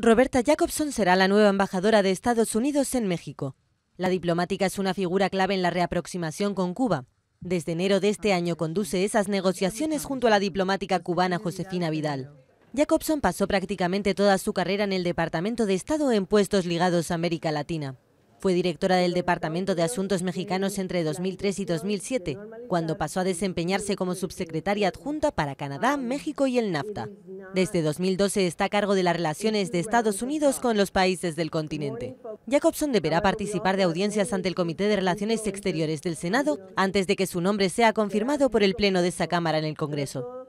Roberta Jacobson será la nueva embajadora de Estados Unidos en México. La diplomática es una figura clave en la reaproximación con Cuba. Desde enero de este año conduce esas negociaciones junto a la diplomática cubana Josefina Vidal. Jacobson pasó prácticamente toda su carrera en el Departamento de Estado en puestos ligados a América Latina. Fue directora del Departamento de Asuntos Mexicanos entre 2003 y 2007, cuando pasó a desempeñarse como subsecretaria adjunta para Canadá, México y el NAFTA. Desde 2012 está a cargo de las relaciones de Estados Unidos con los países del continente. Jacobson deberá participar de audiencias ante el Comité de Relaciones Exteriores del Senado antes de que su nombre sea confirmado por el Pleno de esa Cámara en el Congreso.